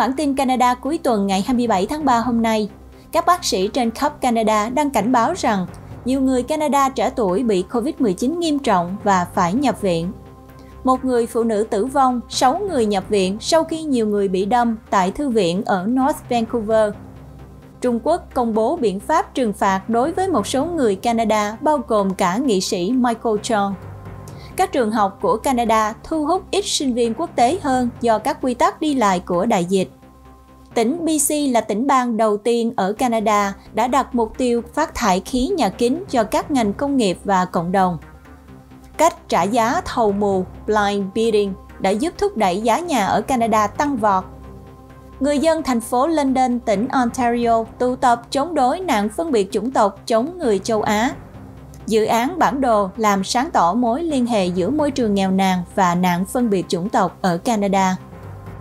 bản tin Canada cuối tuần ngày 27 tháng 3 hôm nay, các bác sĩ trên khắp Canada đang cảnh báo rằng nhiều người Canada trẻ tuổi bị COVID-19 nghiêm trọng và phải nhập viện. Một người phụ nữ tử vong, 6 người nhập viện sau khi nhiều người bị đâm tại thư viện ở North Vancouver. Trung Quốc công bố biện pháp trừng phạt đối với một số người Canada bao gồm cả nghị sĩ Michael Chong. Các trường học của Canada thu hút ít sinh viên quốc tế hơn do các quy tắc đi lại của đại dịch. Tỉnh BC là tỉnh bang đầu tiên ở Canada đã đặt mục tiêu phát thải khí nhà kính cho các ngành công nghiệp và cộng đồng. Cách trả giá thầu mù blind bidding đã giúp thúc đẩy giá nhà ở Canada tăng vọt. Người dân thành phố London, tỉnh Ontario tụ tập chống đối nạn phân biệt chủng tộc chống người châu Á Dự án bản đồ làm sáng tỏ mối liên hệ giữa môi trường nghèo nàn và nạn phân biệt chủng tộc ở Canada.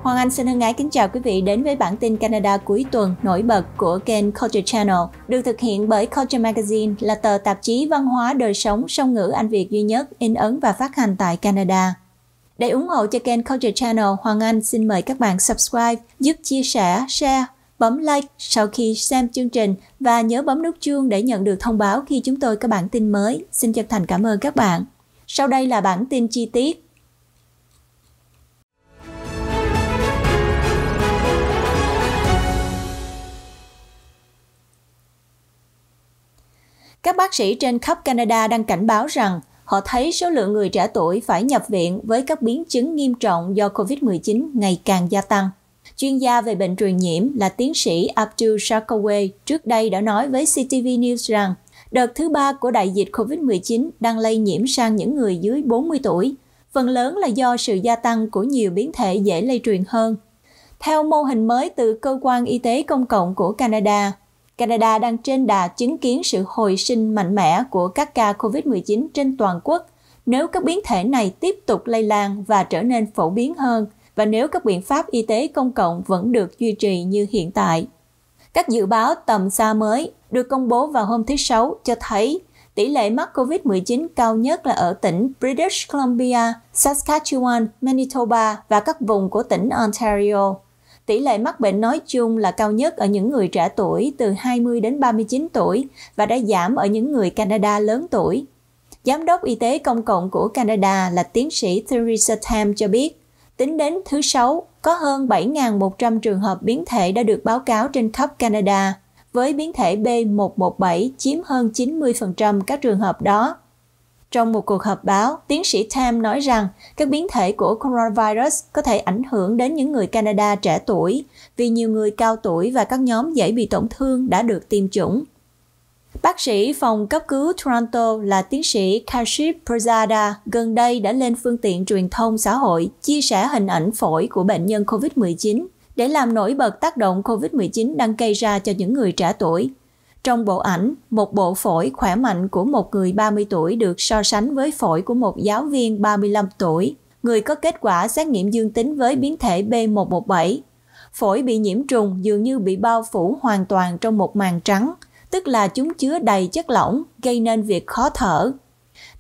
Hoàng Anh xin hân ái kính chào quý vị đến với bản tin Canada cuối tuần nổi bật của kênh Culture Channel, được thực hiện bởi Culture Magazine là tờ tạp chí văn hóa đời sống song ngữ Anh Việt duy nhất in ấn và phát hành tại Canada. Để ủng hộ cho kênh Culture Channel, Hoàng Anh xin mời các bạn subscribe, giúp chia sẻ, share bấm like sau khi xem chương trình và nhớ bấm nút chuông để nhận được thông báo khi chúng tôi có bản tin mới. Xin chân thành cảm ơn các bạn. Sau đây là bản tin chi tiết. Các bác sĩ trên khắp Canada đang cảnh báo rằng họ thấy số lượng người trẻ tuổi phải nhập viện với các biến chứng nghiêm trọng do COVID-19 ngày càng gia tăng. Chuyên gia về bệnh truyền nhiễm là tiến sĩ Abdul Shakawe trước đây đã nói với CTV News rằng đợt thứ ba của đại dịch COVID-19 đang lây nhiễm sang những người dưới 40 tuổi, phần lớn là do sự gia tăng của nhiều biến thể dễ lây truyền hơn. Theo mô hình mới từ Cơ quan Y tế Công cộng của Canada, Canada đang trên đà chứng kiến sự hồi sinh mạnh mẽ của các ca COVID-19 trên toàn quốc nếu các biến thể này tiếp tục lây lan và trở nên phổ biến hơn – và nếu các biện pháp y tế công cộng vẫn được duy trì như hiện tại. Các dự báo tầm xa mới được công bố vào hôm thứ Sáu cho thấy tỷ lệ mắc COVID-19 cao nhất là ở tỉnh British Columbia, Saskatchewan, Manitoba và các vùng của tỉnh Ontario. Tỷ lệ mắc bệnh nói chung là cao nhất ở những người trẻ tuổi từ 20 đến 39 tuổi và đã giảm ở những người Canada lớn tuổi. Giám đốc Y tế Công cộng của Canada là tiến sĩ Theresa Tam cho biết, Tính đến thứ Sáu, có hơn 7.100 trường hợp biến thể đã được báo cáo trên khắp Canada, với biến thể B117 chiếm hơn 90% các trường hợp đó. Trong một cuộc họp báo, tiến sĩ Tam nói rằng các biến thể của coronavirus có thể ảnh hưởng đến những người Canada trẻ tuổi, vì nhiều người cao tuổi và các nhóm dễ bị tổn thương đã được tiêm chủng. Bác sĩ phòng cấp cứu Toronto là tiến sĩ Kashif Prasada gần đây đã lên phương tiện truyền thông xã hội chia sẻ hình ảnh phổi của bệnh nhân COVID-19 để làm nổi bật tác động COVID-19 đang gây ra cho những người trẻ tuổi. Trong bộ ảnh, một bộ phổi khỏe mạnh của một người 30 tuổi được so sánh với phổi của một giáo viên 35 tuổi, người có kết quả xét nghiệm dương tính với biến thể B117. Phổi bị nhiễm trùng dường như bị bao phủ hoàn toàn trong một màng trắng – tức là chúng chứa đầy chất lỏng, gây nên việc khó thở.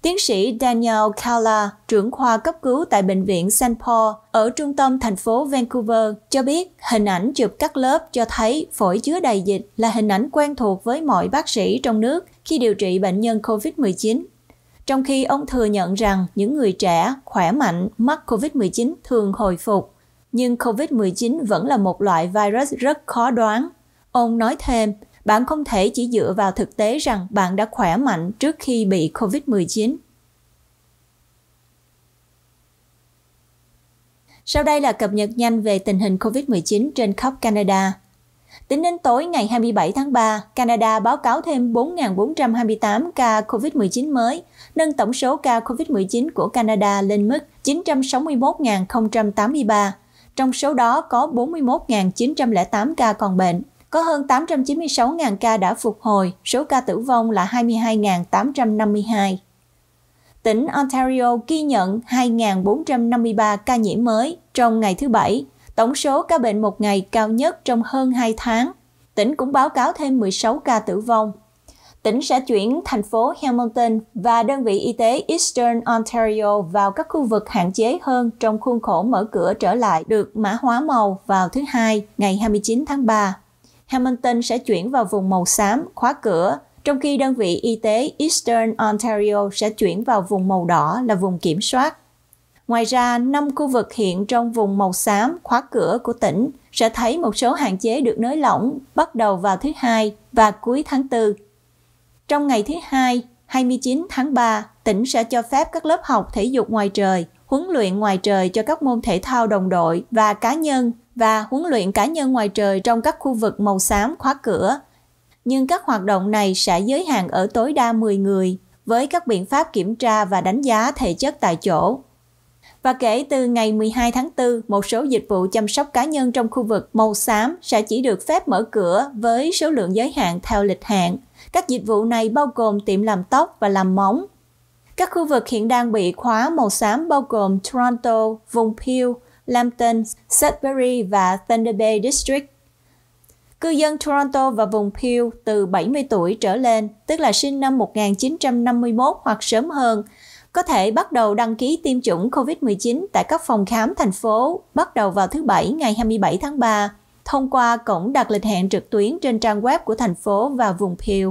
Tiến sĩ Daniel Kala, trưởng khoa cấp cứu tại Bệnh viện St. Paul ở trung tâm thành phố Vancouver, cho biết hình ảnh chụp cắt lớp cho thấy phổi chứa đầy dịch là hình ảnh quen thuộc với mọi bác sĩ trong nước khi điều trị bệnh nhân COVID-19. Trong khi ông thừa nhận rằng những người trẻ, khỏe mạnh, mắc COVID-19 thường hồi phục, nhưng COVID-19 vẫn là một loại virus rất khó đoán. Ông nói thêm, bạn không thể chỉ dựa vào thực tế rằng bạn đã khỏe mạnh trước khi bị COVID-19. Sau đây là cập nhật nhanh về tình hình COVID-19 trên khắp Canada. Tính đến tối ngày 27 tháng 3, Canada báo cáo thêm 4.428 ca COVID-19 mới, nâng tổng số ca COVID-19 của Canada lên mức 961.083, trong số đó có 41.908 ca còn bệnh có hơn 896.000 ca đã phục hồi, số ca tử vong là 22.852. Tỉnh Ontario ghi nhận 2.453 ca nhiễm mới trong ngày thứ Bảy, tổng số ca bệnh một ngày cao nhất trong hơn 2 tháng. Tỉnh cũng báo cáo thêm 16 ca tử vong. Tỉnh sẽ chuyển thành phố Hamilton và đơn vị y tế Eastern Ontario vào các khu vực hạn chế hơn trong khuôn khổ mở cửa trở lại được mã hóa màu vào thứ Hai, ngày 29 tháng 3. Hamilton sẽ chuyển vào vùng màu xám, khóa cửa, trong khi đơn vị y tế Eastern Ontario sẽ chuyển vào vùng màu đỏ là vùng kiểm soát. Ngoài ra, năm khu vực hiện trong vùng màu xám khóa cửa của tỉnh sẽ thấy một số hạn chế được nới lỏng bắt đầu vào thứ Hai và cuối tháng 4. Trong ngày thứ Hai, 29 tháng 3, tỉnh sẽ cho phép các lớp học thể dục ngoài trời, huấn luyện ngoài trời cho các môn thể thao đồng đội và cá nhân và huấn luyện cá nhân ngoài trời trong các khu vực màu xám khóa cửa. Nhưng các hoạt động này sẽ giới hạn ở tối đa 10 người với các biện pháp kiểm tra và đánh giá thể chất tại chỗ. Và kể từ ngày 12 tháng 4, một số dịch vụ chăm sóc cá nhân trong khu vực màu xám sẽ chỉ được phép mở cửa với số lượng giới hạn theo lịch hạn. Các dịch vụ này bao gồm tiệm làm tóc và làm móng. Các khu vực hiện đang bị khóa màu xám bao gồm Toronto, vùng Peel, Lambton, Sudbury và Thunder Bay District. Cư dân Toronto và vùng Peel từ 70 tuổi trở lên, tức là sinh năm 1951 hoặc sớm hơn, có thể bắt đầu đăng ký tiêm chủng COVID-19 tại các phòng khám thành phố bắt đầu vào thứ Bảy ngày 27 tháng 3 thông qua cổng đặt lịch hẹn trực tuyến trên trang web của thành phố và vùng Peel.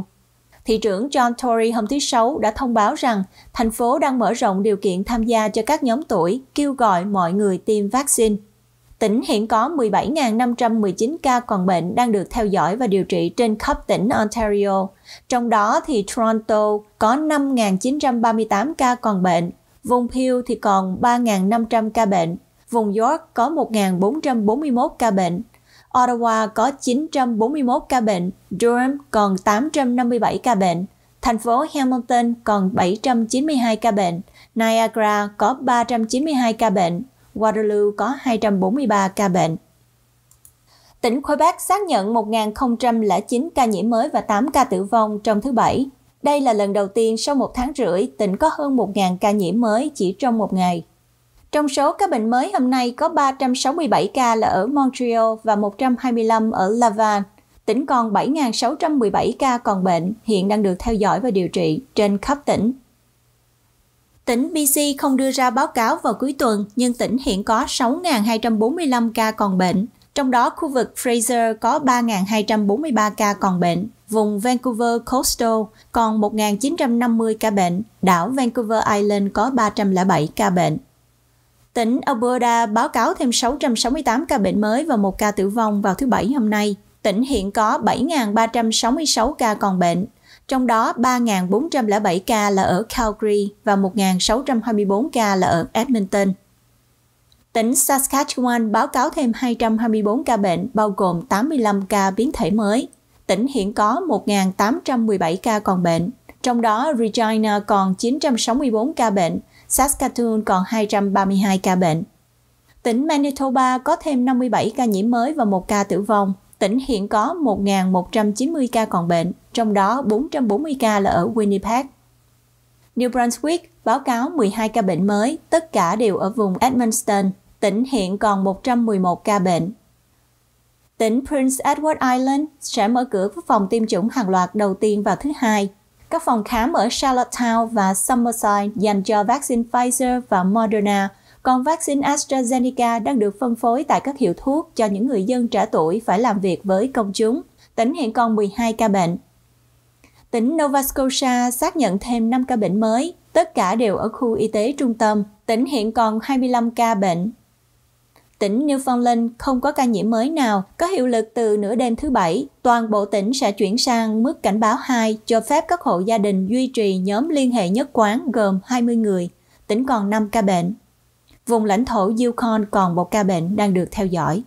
Thị trưởng John Tory hôm thứ Sáu đã thông báo rằng thành phố đang mở rộng điều kiện tham gia cho các nhóm tuổi, kêu gọi mọi người tiêm vaccine. Tỉnh hiện có 17.519 ca còn bệnh đang được theo dõi và điều trị trên khắp tỉnh Ontario. Trong đó thì Toronto có 5.938 ca còn bệnh, vùng Peel thì còn 3.500 ca bệnh, vùng York có 1.441 ca bệnh, Ottawa có 941 ca bệnh, Durham còn 857 ca bệnh, thành phố Hamilton còn 792 ca bệnh, Niagara có 392 ca bệnh, Waterloo có 243 ca bệnh. Tỉnh Quebec xác nhận 1.009 ca nhiễm mới và 8 ca tử vong trong thứ Bảy. Đây là lần đầu tiên sau một tháng rưỡi, tỉnh có hơn 1.000 ca nhiễm mới chỉ trong một ngày. Trong số các bệnh mới hôm nay có 367 ca là ở Montreal và 125 ở Laval. Tỉnh còn 7.617 ca còn bệnh, hiện đang được theo dõi và điều trị trên khắp tỉnh. Tỉnh BC không đưa ra báo cáo vào cuối tuần, nhưng tỉnh hiện có 6.245 ca còn bệnh. Trong đó, khu vực Fraser có 3.243 ca còn bệnh, vùng Vancouver Coastal còn 1.950 ca bệnh, đảo Vancouver Island có 307 ca bệnh. Tỉnh Alberta báo cáo thêm 668 ca bệnh mới và một ca tử vong vào thứ Bảy hôm nay. Tỉnh hiện có 7.366 ca còn bệnh, trong đó 3.407 ca là ở Calgary và 1.624 ca là ở Edmonton. Tỉnh Saskatchewan báo cáo thêm 224 ca bệnh, bao gồm 85 ca biến thể mới. Tỉnh hiện có 1.817 ca còn bệnh, trong đó Regina còn 964 ca bệnh, Saskatoon còn 232 ca bệnh. Tỉnh Manitoba có thêm 57 ca nhiễm mới và 1 ca tử vong. Tỉnh hiện có 1.190 ca còn bệnh, trong đó 440 ca là ở Winnipeg. New Brunswick báo cáo 12 ca bệnh mới, tất cả đều ở vùng Edmonton. Tỉnh hiện còn 111 ca bệnh. Tỉnh Prince Edward Island sẽ mở cửa phòng tiêm chủng hàng loạt đầu tiên vào thứ Hai các phòng khám ở Charlottetown và Summerside dành cho vaccine Pfizer và Moderna, còn vaccine AstraZeneca đang được phân phối tại các hiệu thuốc cho những người dân trẻ tuổi phải làm việc với công chúng. Tỉnh hiện còn 12 ca bệnh. Tỉnh Nova Scotia xác nhận thêm 5 ca bệnh mới, tất cả đều ở khu y tế trung tâm. Tỉnh hiện còn 25 ca bệnh tỉnh Newfoundland không có ca nhiễm mới nào, có hiệu lực từ nửa đêm thứ Bảy. Toàn bộ tỉnh sẽ chuyển sang mức cảnh báo 2 cho phép các hộ gia đình duy trì nhóm liên hệ nhất quán gồm 20 người. Tỉnh còn 5 ca bệnh. Vùng lãnh thổ Yukon còn một ca bệnh đang được theo dõi.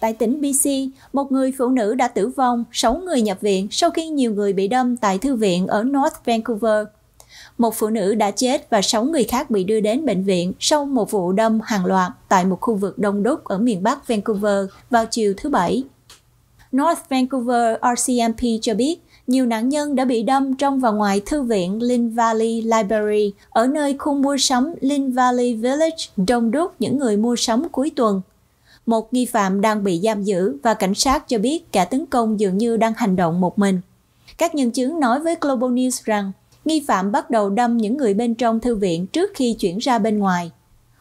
tại tỉnh BC, một người phụ nữ đã tử vong, 6 người nhập viện sau khi nhiều người bị đâm tại thư viện ở North Vancouver. Một phụ nữ đã chết và 6 người khác bị đưa đến bệnh viện sau một vụ đâm hàng loạt tại một khu vực đông đúc ở miền Bắc Vancouver vào chiều thứ Bảy. North Vancouver RCMP cho biết nhiều nạn nhân đã bị đâm trong và ngoài thư viện Lynn Valley Library ở nơi khu mua sắm Lynn Valley Village đông đúc những người mua sắm cuối tuần. Một nghi phạm đang bị giam giữ và cảnh sát cho biết kẻ tấn công dường như đang hành động một mình. Các nhân chứng nói với Global News rằng nghi phạm bắt đầu đâm những người bên trong thư viện trước khi chuyển ra bên ngoài.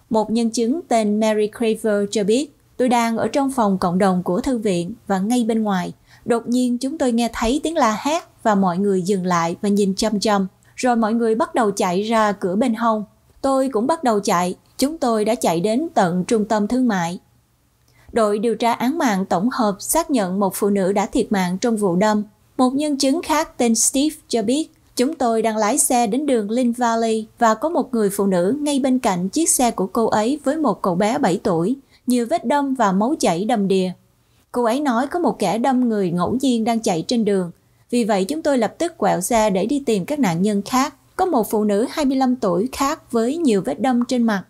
Một nhân chứng tên Mary Craver cho biết, tôi đang ở trong phòng cộng đồng của thư viện và ngay bên ngoài. Đột nhiên chúng tôi nghe thấy tiếng la hét và mọi người dừng lại và nhìn chăm chăm. Rồi mọi người bắt đầu chạy ra cửa bên hông. Tôi cũng bắt đầu chạy, chúng tôi đã chạy đến tận trung tâm thương mại. Đội điều tra án mạng tổng hợp xác nhận một phụ nữ đã thiệt mạng trong vụ đâm. Một nhân chứng khác tên Steve cho biết Chúng tôi đang lái xe đến đường Lin Valley và có một người phụ nữ ngay bên cạnh chiếc xe của cô ấy với một cậu bé 7 tuổi, nhiều vết đâm và máu chảy đầm đìa. Cô ấy nói có một kẻ đâm người ngẫu nhiên đang chạy trên đường. Vì vậy chúng tôi lập tức quẹo xe để đi tìm các nạn nhân khác. Có một phụ nữ 25 tuổi khác với nhiều vết đâm trên mặt.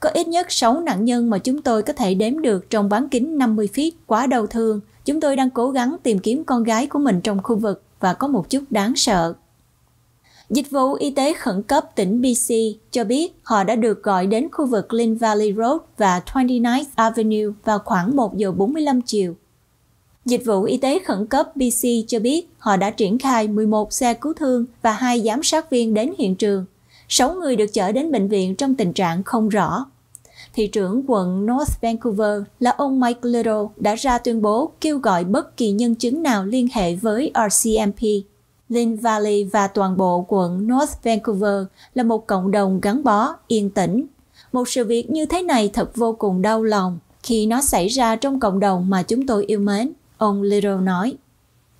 Có ít nhất 6 nạn nhân mà chúng tôi có thể đếm được trong bán kính 50 feet quá đau thương. Chúng tôi đang cố gắng tìm kiếm con gái của mình trong khu vực và có một chút đáng sợ Dịch vụ y tế khẩn cấp tỉnh BC cho biết họ đã được gọi đến khu vực Lynn Valley Road và 29th Avenue vào khoảng 1 giờ 45 chiều. Dịch vụ y tế khẩn cấp BC cho biết họ đã triển khai 11 xe cứu thương và hai giám sát viên đến hiện trường. Sáu người được chở đến bệnh viện trong tình trạng không rõ. Thị trưởng quận North Vancouver là ông Mike Little đã ra tuyên bố kêu gọi bất kỳ nhân chứng nào liên hệ với RCMP Lynn Valley và toàn bộ quận North Vancouver là một cộng đồng gắn bó, yên tĩnh. Một sự việc như thế này thật vô cùng đau lòng khi nó xảy ra trong cộng đồng mà chúng tôi yêu mến, ông Little nói.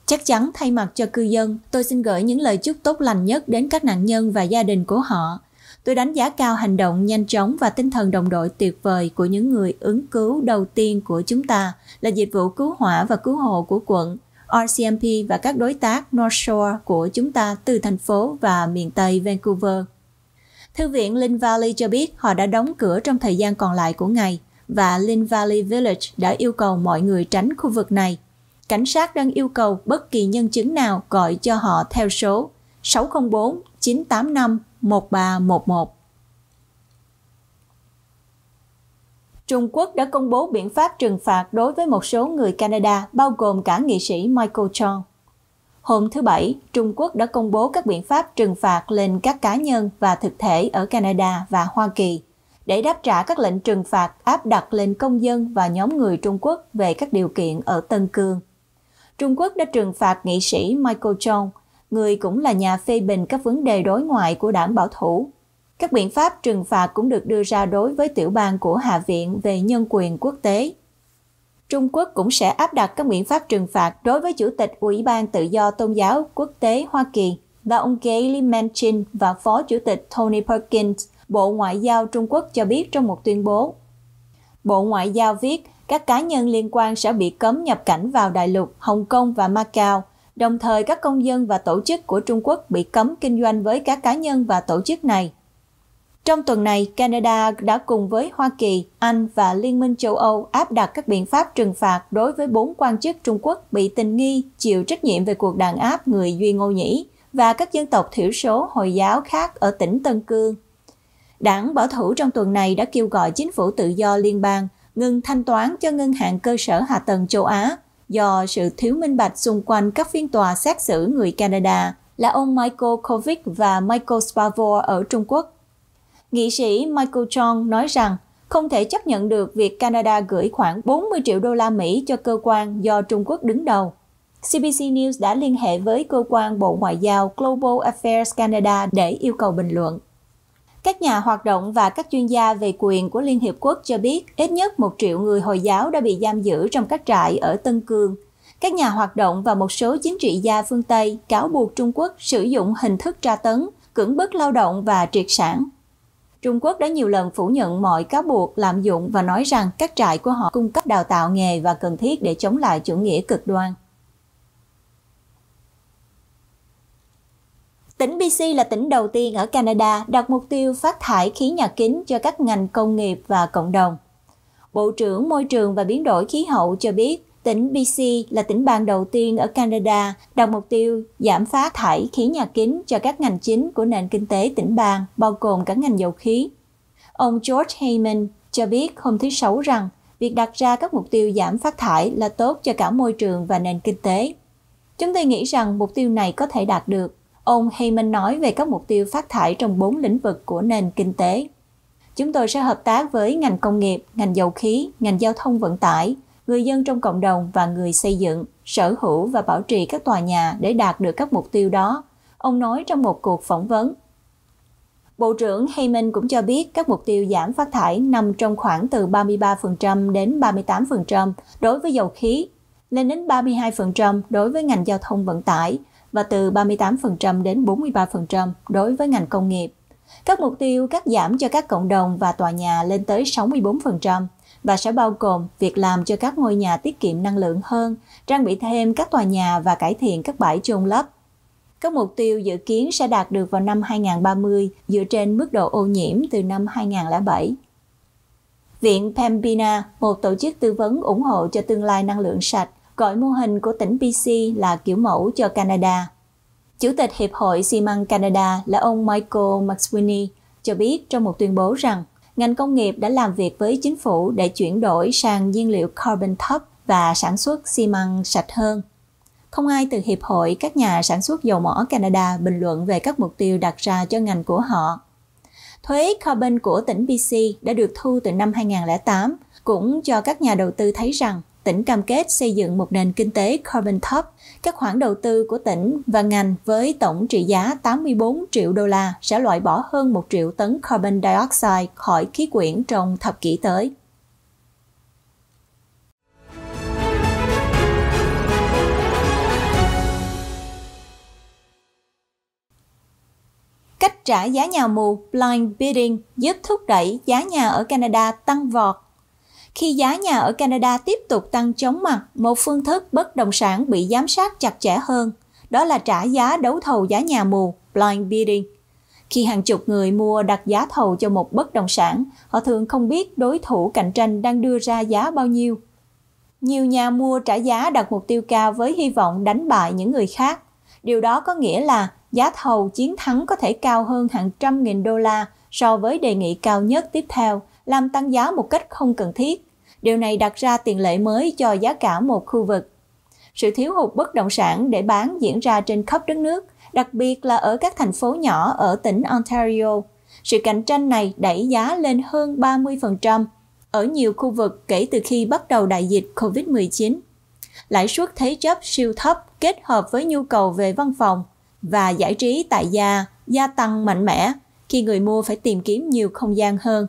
Chắc chắn thay mặt cho cư dân, tôi xin gửi những lời chúc tốt lành nhất đến các nạn nhân và gia đình của họ. Tôi đánh giá cao hành động nhanh chóng và tinh thần đồng đội tuyệt vời của những người ứng cứu đầu tiên của chúng ta là dịch vụ cứu hỏa và cứu hộ của quận RCMP và các đối tác North Shore của chúng ta từ thành phố và miền Tây Vancouver. Thư viện Lynn Valley cho biết họ đã đóng cửa trong thời gian còn lại của ngày và Lynn Valley Village đã yêu cầu mọi người tránh khu vực này. Cảnh sát đang yêu cầu bất kỳ nhân chứng nào gọi cho họ theo số 604 985 1311. Trung Quốc đã công bố biện pháp trừng phạt đối với một số người Canada, bao gồm cả nghị sĩ Michael Chong. Hôm thứ Bảy, Trung Quốc đã công bố các biện pháp trừng phạt lên các cá nhân và thực thể ở Canada và Hoa Kỳ để đáp trả các lệnh trừng phạt áp đặt lên công dân và nhóm người Trung Quốc về các điều kiện ở Tân Cương. Trung Quốc đã trừng phạt nghị sĩ Michael Chong, người cũng là nhà phê bình các vấn đề đối ngoại của đảng bảo thủ, các biện pháp trừng phạt cũng được đưa ra đối với tiểu bang của Hạ viện về nhân quyền quốc tế. Trung Quốc cũng sẽ áp đặt các biện pháp trừng phạt đối với Chủ tịch Ủy ban Tự do Tôn giáo Quốc tế Hoa Kỳ là ông Gayle Manchin và Phó Chủ tịch Tony Perkins, Bộ Ngoại giao Trung Quốc cho biết trong một tuyên bố. Bộ Ngoại giao viết các cá nhân liên quan sẽ bị cấm nhập cảnh vào Đại lục, Hồng Kông và Macau, đồng thời các công dân và tổ chức của Trung Quốc bị cấm kinh doanh với các cá nhân và tổ chức này trong tuần này, Canada đã cùng với Hoa Kỳ, Anh và Liên minh châu Âu áp đặt các biện pháp trừng phạt đối với bốn quan chức Trung Quốc bị tình nghi chịu trách nhiệm về cuộc đàn áp người Duy Ngô Nhĩ và các dân tộc thiểu số Hồi giáo khác ở tỉnh Tân Cương. Đảng Bảo thủ trong tuần này đã kêu gọi chính phủ tự do liên bang ngừng thanh toán cho ngân hàng cơ sở hạ tầng châu Á do sự thiếu minh bạch xung quanh các phiên tòa xét xử người Canada là ông Michael Kovic và Michael Spavor ở Trung Quốc nghị sĩ Michael Chong nói rằng không thể chấp nhận được việc Canada gửi khoảng 40 triệu đô la Mỹ cho cơ quan do Trung Quốc đứng đầu. CBC News đã liên hệ với cơ quan Bộ Ngoại giao Global Affairs Canada để yêu cầu bình luận. Các nhà hoạt động và các chuyên gia về quyền của Liên Hiệp Quốc cho biết ít nhất một triệu người Hồi giáo đã bị giam giữ trong các trại ở Tân Cương. Các nhà hoạt động và một số chính trị gia phương Tây cáo buộc Trung Quốc sử dụng hình thức tra tấn, cưỡng bức lao động và triệt sản Trung Quốc đã nhiều lần phủ nhận mọi cáo buộc lạm dụng và nói rằng các trại của họ cung cấp đào tạo nghề và cần thiết để chống lại chủ nghĩa cực đoan. Tỉnh BC là tỉnh đầu tiên ở Canada đặt mục tiêu phát thải khí nhà kính cho các ngành công nghiệp và cộng đồng. Bộ trưởng Môi trường và Biến đổi Khí hậu cho biết, Tỉnh BC là tỉnh bang đầu tiên ở Canada đặt mục tiêu giảm phát thải khí nhà kính cho các ngành chính của nền kinh tế tỉnh bang, bao gồm cả ngành dầu khí. Ông George Heyman cho biết hôm thứ Sáu rằng việc đặt ra các mục tiêu giảm phát thải là tốt cho cả môi trường và nền kinh tế. Chúng tôi nghĩ rằng mục tiêu này có thể đạt được, ông Heyman nói về các mục tiêu phát thải trong bốn lĩnh vực của nền kinh tế. Chúng tôi sẽ hợp tác với ngành công nghiệp, ngành dầu khí, ngành giao thông vận tải, người dân trong cộng đồng và người xây dựng, sở hữu và bảo trì các tòa nhà để đạt được các mục tiêu đó, ông nói trong một cuộc phỏng vấn. Bộ trưởng Heyman cũng cho biết các mục tiêu giảm phát thải nằm trong khoảng từ 33% đến 38% đối với dầu khí, lên đến 32% đối với ngành giao thông vận tải và từ 38% đến 43% đối với ngành công nghiệp. Các mục tiêu cắt giảm cho các cộng đồng và tòa nhà lên tới 64%, và sẽ bao gồm việc làm cho các ngôi nhà tiết kiệm năng lượng hơn, trang bị thêm các tòa nhà và cải thiện các bãi chôn lấp. Các mục tiêu dự kiến sẽ đạt được vào năm 2030 dựa trên mức độ ô nhiễm từ năm 2007. Viện Pembina, một tổ chức tư vấn ủng hộ cho tương lai năng lượng sạch, gọi mô hình của tỉnh BC là kiểu mẫu cho Canada. Chủ tịch Hiệp hội xi măng Canada là ông Michael McSweeney cho biết trong một tuyên bố rằng ngành công nghiệp đã làm việc với chính phủ để chuyển đổi sang nhiên liệu carbon thấp và sản xuất xi măng sạch hơn. Không ai từ Hiệp hội các nhà sản xuất dầu mỏ Canada bình luận về các mục tiêu đặt ra cho ngành của họ. Thuế carbon của tỉnh BC đã được thu từ năm 2008 cũng cho các nhà đầu tư thấy rằng tỉnh cam kết xây dựng một nền kinh tế carbon thấp. Các khoản đầu tư của tỉnh và ngành với tổng trị giá 84 triệu đô la sẽ loại bỏ hơn 1 triệu tấn carbon dioxide khỏi khí quyển trong thập kỷ tới. Cách trả giá nhà mù blind bidding giúp thúc đẩy giá nhà ở Canada tăng vọt khi giá nhà ở Canada tiếp tục tăng chóng mặt, một phương thức bất động sản bị giám sát chặt chẽ hơn, đó là trả giá đấu thầu giá nhà mù, blind bidding. Khi hàng chục người mua đặt giá thầu cho một bất động sản, họ thường không biết đối thủ cạnh tranh đang đưa ra giá bao nhiêu. Nhiều nhà mua trả giá đặt mục tiêu cao với hy vọng đánh bại những người khác. Điều đó có nghĩa là giá thầu chiến thắng có thể cao hơn hàng trăm nghìn đô la so với đề nghị cao nhất tiếp theo – làm tăng giá một cách không cần thiết. Điều này đặt ra tiền lệ mới cho giá cả một khu vực. Sự thiếu hụt bất động sản để bán diễn ra trên khắp đất nước, đặc biệt là ở các thành phố nhỏ ở tỉnh Ontario. Sự cạnh tranh này đẩy giá lên hơn 30% ở nhiều khu vực kể từ khi bắt đầu đại dịch COVID-19. Lãi suất thế chấp siêu thấp kết hợp với nhu cầu về văn phòng và giải trí tại gia gia tăng mạnh mẽ khi người mua phải tìm kiếm nhiều không gian hơn.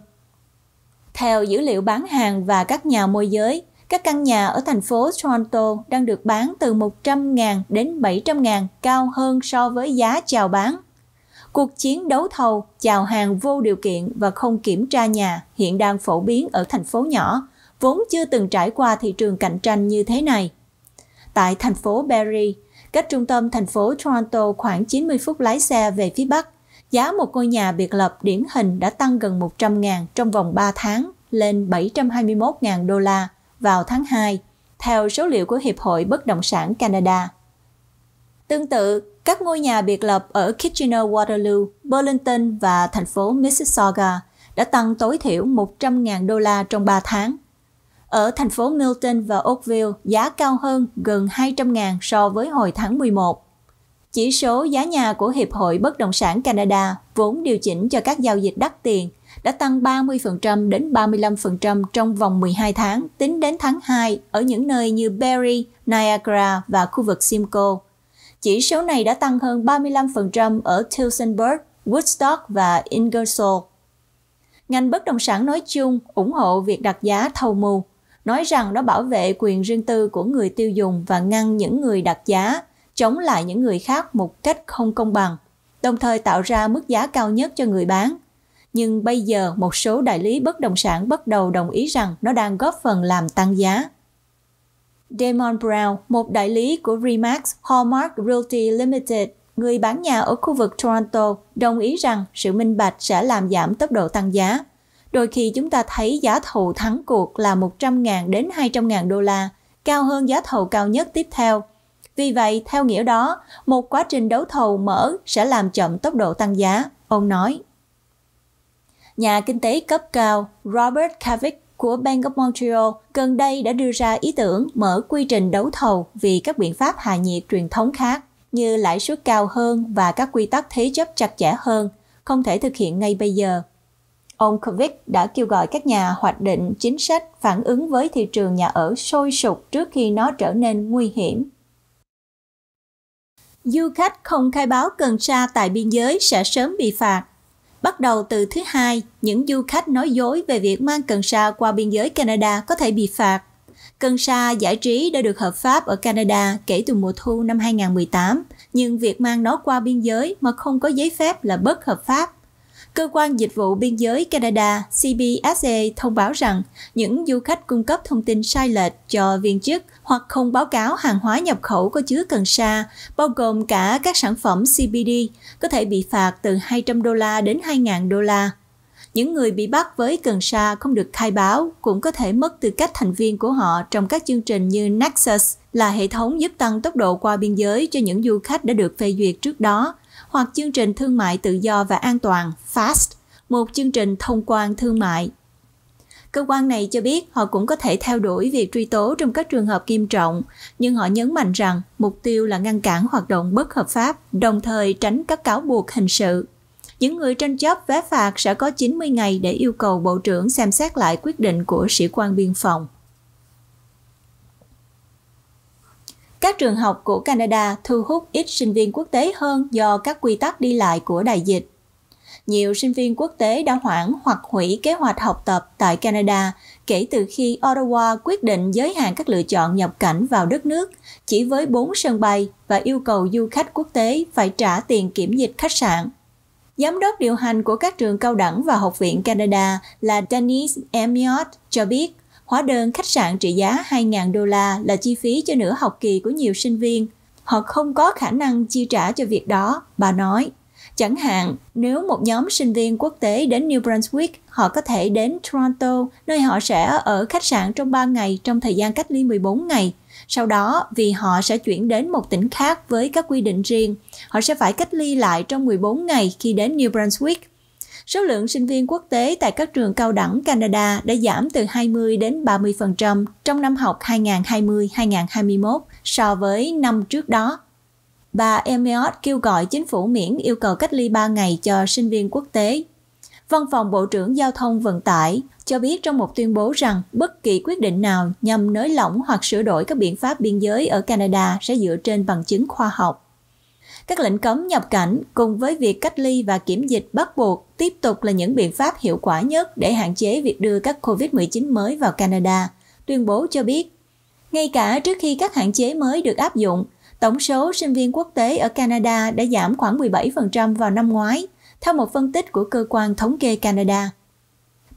Theo dữ liệu bán hàng và các nhà môi giới, các căn nhà ở thành phố Toronto đang được bán từ 100.000 đến 700.000 cao hơn so với giá chào bán. Cuộc chiến đấu thầu, chào hàng vô điều kiện và không kiểm tra nhà hiện đang phổ biến ở thành phố nhỏ, vốn chưa từng trải qua thị trường cạnh tranh như thế này. Tại thành phố Barrie, cách trung tâm thành phố Toronto khoảng 90 phút lái xe về phía bắc, Giá một ngôi nhà biệt lập điển hình đã tăng gần 100.000 trong vòng 3 tháng lên 721.000 đô la vào tháng 2, theo số liệu của Hiệp hội Bất động sản Canada. Tương tự, các ngôi nhà biệt lập ở Kitchener-Waterloo, Burlington và thành phố Mississauga đã tăng tối thiểu 100.000 đô la trong 3 tháng. Ở thành phố Milton và Oakville, giá cao hơn gần 200.000 so với hồi tháng 11. Chỉ số giá nhà của Hiệp hội Bất động sản Canada vốn điều chỉnh cho các giao dịch đắt tiền đã tăng 30% đến 35% trong vòng 12 tháng tính đến tháng 2 ở những nơi như Barrie, Niagara và khu vực Simcoe. Chỉ số này đã tăng hơn 35% ở Tilsonburg, Woodstock và Ingersoll. Ngành bất động sản nói chung ủng hộ việc đặt giá thầu mù, nói rằng nó bảo vệ quyền riêng tư của người tiêu dùng và ngăn những người đặt giá chống lại những người khác một cách không công bằng, đồng thời tạo ra mức giá cao nhất cho người bán. Nhưng bây giờ một số đại lý bất động sản bắt đầu đồng ý rằng nó đang góp phần làm tăng giá. Damon Brown, một đại lý của Remax Hallmark Realty Limited, người bán nhà ở khu vực Toronto, đồng ý rằng sự minh bạch sẽ làm giảm tốc độ tăng giá. Đôi khi chúng ta thấy giá thầu thắng cuộc là 100.000 đến 200.000 đô la, cao hơn giá thầu cao nhất tiếp theo – vì vậy, theo nghĩa đó, một quá trình đấu thầu mở sẽ làm chậm tốc độ tăng giá, ông nói. Nhà kinh tế cấp cao Robert Kavik của Bank of Montreal gần đây đã đưa ra ý tưởng mở quy trình đấu thầu vì các biện pháp hạ nhiệt truyền thống khác như lãi suất cao hơn và các quy tắc thế chấp chặt chẽ hơn, không thể thực hiện ngay bây giờ. Ông Kovic đã kêu gọi các nhà hoạch định chính sách phản ứng với thị trường nhà ở sôi sục trước khi nó trở nên nguy hiểm du khách không khai báo cần sa tại biên giới sẽ sớm bị phạt. Bắt đầu từ thứ hai, những du khách nói dối về việc mang cần sa qua biên giới Canada có thể bị phạt. Cần sa giải trí đã được hợp pháp ở Canada kể từ mùa thu năm 2018, nhưng việc mang nó qua biên giới mà không có giấy phép là bất hợp pháp. Cơ quan Dịch vụ Biên giới Canada CBSA thông báo rằng những du khách cung cấp thông tin sai lệch cho viên chức hoặc không báo cáo hàng hóa nhập khẩu có chứa cần sa, bao gồm cả các sản phẩm CBD, có thể bị phạt từ 200 đô la đến 2.000 đô la. Những người bị bắt với cần sa không được khai báo cũng có thể mất tư cách thành viên của họ trong các chương trình như Nexus là hệ thống giúp tăng tốc độ qua biên giới cho những du khách đã được phê duyệt trước đó hoặc chương trình thương mại tự do và an toàn FAST, một chương trình thông quan thương mại. Cơ quan này cho biết họ cũng có thể theo đuổi việc truy tố trong các trường hợp nghiêm trọng, nhưng họ nhấn mạnh rằng mục tiêu là ngăn cản hoạt động bất hợp pháp, đồng thời tránh các cáo buộc hình sự. Những người tranh chấp vé phạt sẽ có 90 ngày để yêu cầu Bộ trưởng xem xét lại quyết định của sĩ quan biên phòng. Các trường học của Canada thu hút ít sinh viên quốc tế hơn do các quy tắc đi lại của đại dịch. Nhiều sinh viên quốc tế đã hoãn hoặc hủy kế hoạch học tập tại Canada kể từ khi Ottawa quyết định giới hạn các lựa chọn nhập cảnh vào đất nước chỉ với 4 sân bay và yêu cầu du khách quốc tế phải trả tiền kiểm dịch khách sạn. Giám đốc điều hành của các trường cao đẳng và học viện Canada là Denise Emiot cho biết Hóa đơn khách sạn trị giá 2.000 đô la là chi phí cho nửa học kỳ của nhiều sinh viên. Họ không có khả năng chi trả cho việc đó, bà nói. Chẳng hạn, nếu một nhóm sinh viên quốc tế đến New Brunswick, họ có thể đến Toronto, nơi họ sẽ ở khách sạn trong 3 ngày trong thời gian cách ly 14 ngày. Sau đó, vì họ sẽ chuyển đến một tỉnh khác với các quy định riêng, họ sẽ phải cách ly lại trong 14 ngày khi đến New Brunswick Số lượng sinh viên quốc tế tại các trường cao đẳng Canada đã giảm từ 20 đến 30% trong năm học 2020-2021 so với năm trước đó. Bà Emiot kêu gọi chính phủ miễn yêu cầu cách ly 3 ngày cho sinh viên quốc tế. Văn phòng Bộ trưởng Giao thông Vận tải cho biết trong một tuyên bố rằng bất kỳ quyết định nào nhằm nới lỏng hoặc sửa đổi các biện pháp biên giới ở Canada sẽ dựa trên bằng chứng khoa học. Các lệnh cấm nhập cảnh cùng với việc cách ly và kiểm dịch bắt buộc tiếp tục là những biện pháp hiệu quả nhất để hạn chế việc đưa các COVID-19 mới vào Canada, tuyên bố cho biết. Ngay cả trước khi các hạn chế mới được áp dụng, tổng số sinh viên quốc tế ở Canada đã giảm khoảng 17% vào năm ngoái, theo một phân tích của cơ quan thống kê Canada.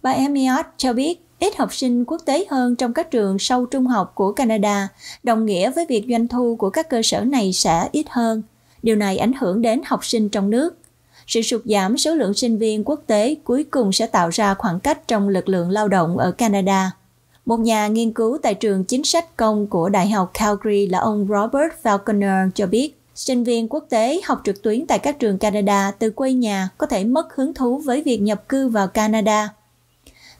Bà Emiot cho biết ít học sinh quốc tế hơn trong các trường sau trung học của Canada đồng nghĩa với việc doanh thu của các cơ sở này sẽ ít hơn – Điều này ảnh hưởng đến học sinh trong nước. Sự sụt giảm số lượng sinh viên quốc tế cuối cùng sẽ tạo ra khoảng cách trong lực lượng lao động ở Canada. Một nhà nghiên cứu tại trường chính sách công của Đại học Calgary là ông Robert Falconer cho biết, sinh viên quốc tế học trực tuyến tại các trường Canada từ quê nhà có thể mất hứng thú với việc nhập cư vào Canada.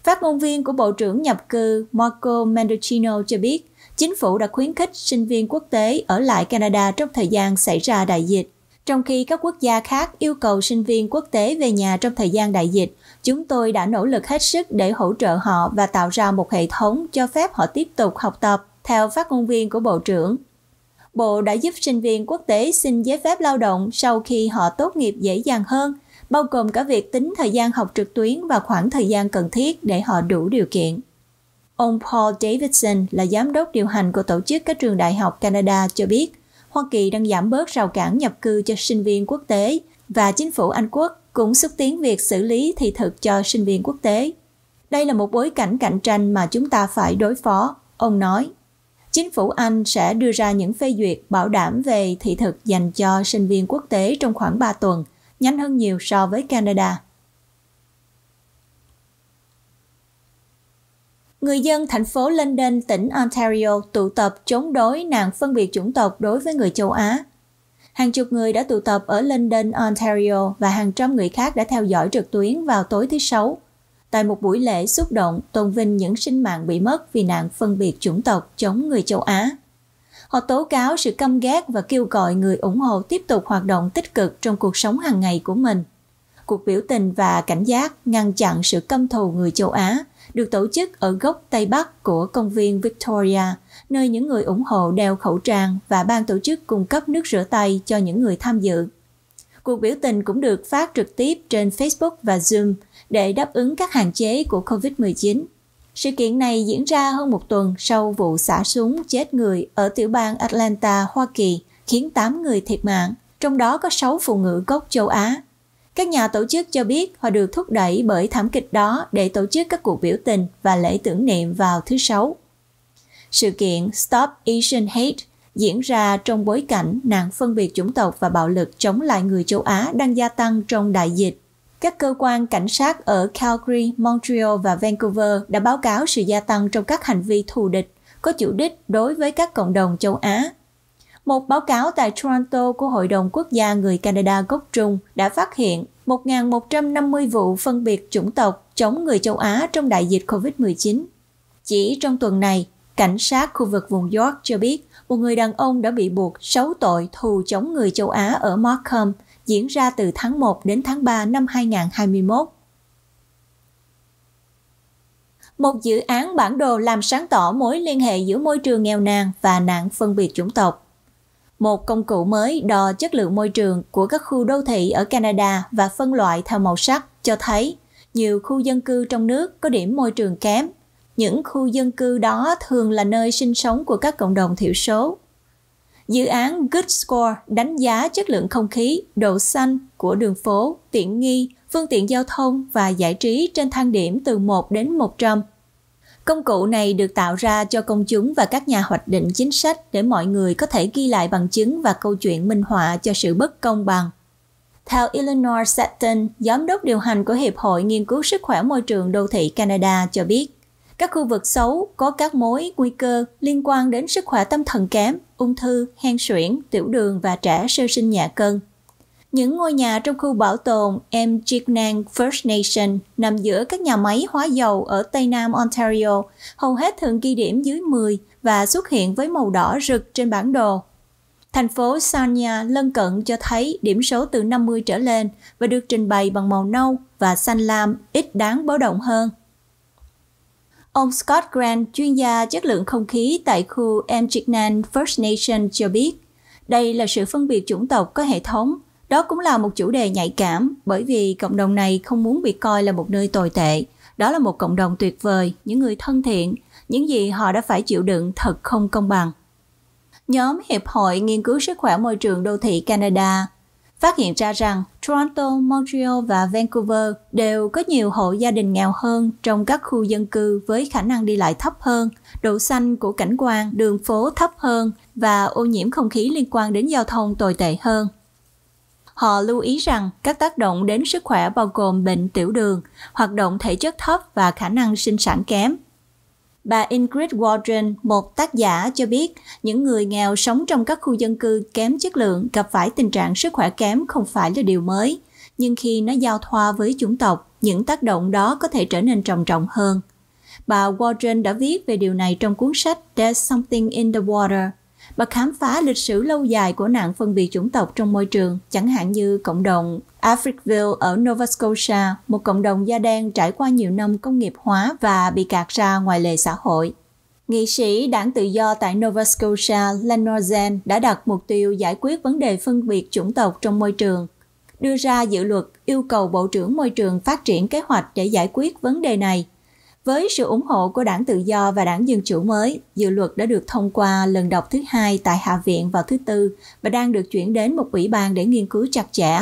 Phát ngôn viên của Bộ trưởng nhập cư Marco Mendocino cho biết, chính phủ đã khuyến khích sinh viên quốc tế ở lại Canada trong thời gian xảy ra đại dịch. Trong khi các quốc gia khác yêu cầu sinh viên quốc tế về nhà trong thời gian đại dịch, chúng tôi đã nỗ lực hết sức để hỗ trợ họ và tạo ra một hệ thống cho phép họ tiếp tục học tập, theo phát ngôn viên của Bộ trưởng. Bộ đã giúp sinh viên quốc tế xin giấy phép lao động sau khi họ tốt nghiệp dễ dàng hơn, bao gồm cả việc tính thời gian học trực tuyến và khoảng thời gian cần thiết để họ đủ điều kiện. Ông Paul Davidson là giám đốc điều hành của Tổ chức các trường đại học Canada cho biết, Hoa Kỳ đang giảm bớt rào cản nhập cư cho sinh viên quốc tế và chính phủ Anh quốc cũng xúc tiến việc xử lý thị thực cho sinh viên quốc tế. Đây là một bối cảnh cạnh tranh mà chúng ta phải đối phó, ông nói. Chính phủ Anh sẽ đưa ra những phê duyệt bảo đảm về thị thực dành cho sinh viên quốc tế trong khoảng 3 tuần, nhanh hơn nhiều so với Canada. người dân thành phố London, tỉnh Ontario tụ tập chống đối nạn phân biệt chủng tộc đối với người châu Á. Hàng chục người đã tụ tập ở London, Ontario và hàng trăm người khác đã theo dõi trực tuyến vào tối thứ Sáu tại một buổi lễ xúc động tôn vinh những sinh mạng bị mất vì nạn phân biệt chủng tộc chống người châu Á. Họ tố cáo sự căm ghét và kêu gọi người ủng hộ tiếp tục hoạt động tích cực trong cuộc sống hàng ngày của mình. Cuộc biểu tình và cảnh giác ngăn chặn sự căm thù người châu Á được tổ chức ở góc Tây Bắc của công viên Victoria, nơi những người ủng hộ đeo khẩu trang và ban tổ chức cung cấp nước rửa tay cho những người tham dự. Cuộc biểu tình cũng được phát trực tiếp trên Facebook và Zoom để đáp ứng các hạn chế của COVID-19. Sự kiện này diễn ra hơn một tuần sau vụ xả súng chết người ở tiểu bang Atlanta, Hoa Kỳ, khiến 8 người thiệt mạng, trong đó có 6 phụ nữ gốc châu Á các nhà tổ chức cho biết họ được thúc đẩy bởi thảm kịch đó để tổ chức các cuộc biểu tình và lễ tưởng niệm vào thứ Sáu. Sự kiện Stop Asian Hate diễn ra trong bối cảnh nạn phân biệt chủng tộc và bạo lực chống lại người châu Á đang gia tăng trong đại dịch. Các cơ quan cảnh sát ở Calgary, Montreal và Vancouver đã báo cáo sự gia tăng trong các hành vi thù địch có chủ đích đối với các cộng đồng châu Á một báo cáo tại Toronto của Hội đồng Quốc gia người Canada gốc Trung đã phát hiện 1.150 vụ phân biệt chủng tộc chống người châu Á trong đại dịch COVID-19. Chỉ trong tuần này, cảnh sát khu vực vùng York cho biết một người đàn ông đã bị buộc 6 tội thù chống người châu Á ở Markham diễn ra từ tháng 1 đến tháng 3 năm 2021. Một dự án bản đồ làm sáng tỏ mối liên hệ giữa môi trường nghèo nàn và nạn phân biệt chủng tộc một công cụ mới đo chất lượng môi trường của các khu đô thị ở Canada và phân loại theo màu sắc cho thấy nhiều khu dân cư trong nước có điểm môi trường kém. Những khu dân cư đó thường là nơi sinh sống của các cộng đồng thiểu số. Dự án Good Score đánh giá chất lượng không khí, độ xanh của đường phố, tiện nghi, phương tiện giao thông và giải trí trên thang điểm từ 1 đến 100 Công cụ này được tạo ra cho công chúng và các nhà hoạch định chính sách để mọi người có thể ghi lại bằng chứng và câu chuyện minh họa cho sự bất công bằng. Theo Eleanor Sutton, giám đốc điều hành của Hiệp hội Nghiên cứu Sức khỏe Môi trường Đô thị Canada cho biết, các khu vực xấu có các mối nguy cơ liên quan đến sức khỏe tâm thần kém, ung thư, hen suyễn, tiểu đường và trẻ sơ sinh nhạ cân những ngôi nhà trong khu bảo tồn Mjignang First Nation nằm giữa các nhà máy hóa dầu ở Tây Nam Ontario, hầu hết thường ghi điểm dưới 10 và xuất hiện với màu đỏ rực trên bản đồ. Thành phố Sarnia lân cận cho thấy điểm số từ 50 trở lên và được trình bày bằng màu nâu và xanh lam ít đáng báo động hơn. Ông Scott Grant, chuyên gia chất lượng không khí tại khu Mjignan First Nation cho biết, đây là sự phân biệt chủng tộc có hệ thống đó cũng là một chủ đề nhạy cảm bởi vì cộng đồng này không muốn bị coi là một nơi tồi tệ. Đó là một cộng đồng tuyệt vời, những người thân thiện, những gì họ đã phải chịu đựng thật không công bằng. Nhóm Hiệp hội Nghiên cứu Sức khỏe Môi trường Đô thị Canada phát hiện ra rằng Toronto, Montreal và Vancouver đều có nhiều hộ gia đình nghèo hơn trong các khu dân cư với khả năng đi lại thấp hơn, độ xanh của cảnh quan đường phố thấp hơn và ô nhiễm không khí liên quan đến giao thông tồi tệ hơn. Họ lưu ý rằng các tác động đến sức khỏe bao gồm bệnh tiểu đường, hoạt động thể chất thấp và khả năng sinh sản kém. Bà Ingrid Waldron, một tác giả, cho biết những người nghèo sống trong các khu dân cư kém chất lượng gặp phải tình trạng sức khỏe kém không phải là điều mới, nhưng khi nó giao thoa với chủng tộc, những tác động đó có thể trở nên trầm trọng hơn. Bà Waldron đã viết về điều này trong cuốn sách There's Something in the Water – và khám phá lịch sử lâu dài của nạn phân biệt chủng tộc trong môi trường, chẳng hạn như cộng đồng Africville ở Nova Scotia, một cộng đồng da đen trải qua nhiều năm công nghiệp hóa và bị cạt ra ngoài lề xã hội. Nghị sĩ đảng tự do tại Nova Scotia Lenore Lennozen đã đặt mục tiêu giải quyết vấn đề phân biệt chủng tộc trong môi trường, đưa ra dự luật yêu cầu Bộ trưởng Môi trường phát triển kế hoạch để giải quyết vấn đề này với sự ủng hộ của đảng Tự do và đảng Dân Chủ mới, dự luật đã được thông qua lần đọc thứ hai tại Hạ viện vào thứ Tư và đang được chuyển đến một ủy ban để nghiên cứu chặt chẽ.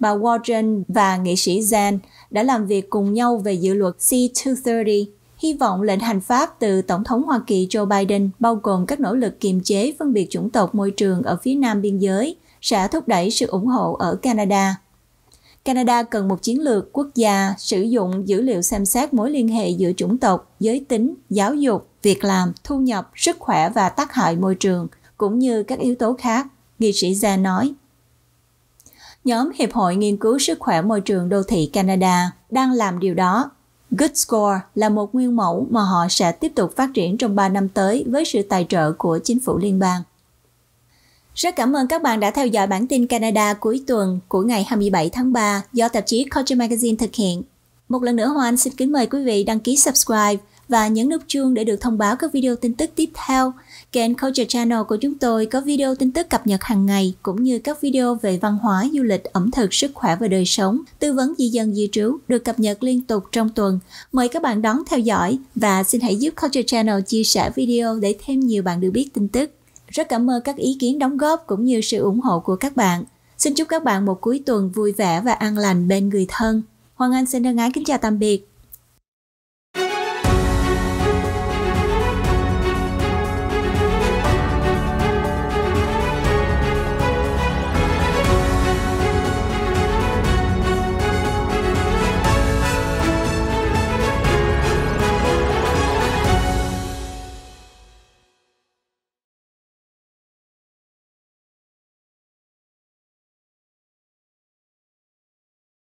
Bà Warren và nghị sĩ Zan đã làm việc cùng nhau về dự luật C-230, hy vọng lệnh hành pháp từ Tổng thống Hoa Kỳ Joe Biden bao gồm các nỗ lực kiềm chế phân biệt chủng tộc môi trường ở phía nam biên giới sẽ thúc đẩy sự ủng hộ ở Canada. Canada cần một chiến lược quốc gia sử dụng dữ liệu xem xét mối liên hệ giữa chủng tộc, giới tính, giáo dục, việc làm, thu nhập, sức khỏe và tác hại môi trường, cũng như các yếu tố khác, nghị sĩ Gia nói. Nhóm Hiệp hội Nghiên cứu Sức khỏe Môi trường Đô thị Canada đang làm điều đó. Good Score là một nguyên mẫu mà họ sẽ tiếp tục phát triển trong 3 năm tới với sự tài trợ của chính phủ liên bang. Rất cảm ơn các bạn đã theo dõi bản tin Canada cuối tuần của ngày 27 tháng 3 do tạp chí Culture Magazine thực hiện. Một lần nữa Hoan xin kính mời quý vị đăng ký subscribe và nhấn nút chuông để được thông báo các video tin tức tiếp theo. Kênh Culture Channel của chúng tôi có video tin tức cập nhật hàng ngày cũng như các video về văn hóa, du lịch, ẩm thực, sức khỏe và đời sống, tư vấn di dân di trú được cập nhật liên tục trong tuần. Mời các bạn đón theo dõi và xin hãy giúp Culture Channel chia sẻ video để thêm nhiều bạn được biết tin tức. Rất cảm ơn các ý kiến đóng góp cũng như sự ủng hộ của các bạn. Xin chúc các bạn một cuối tuần vui vẻ và an lành bên người thân. Hoàng Anh xin Đơn ái kính chào tạm biệt.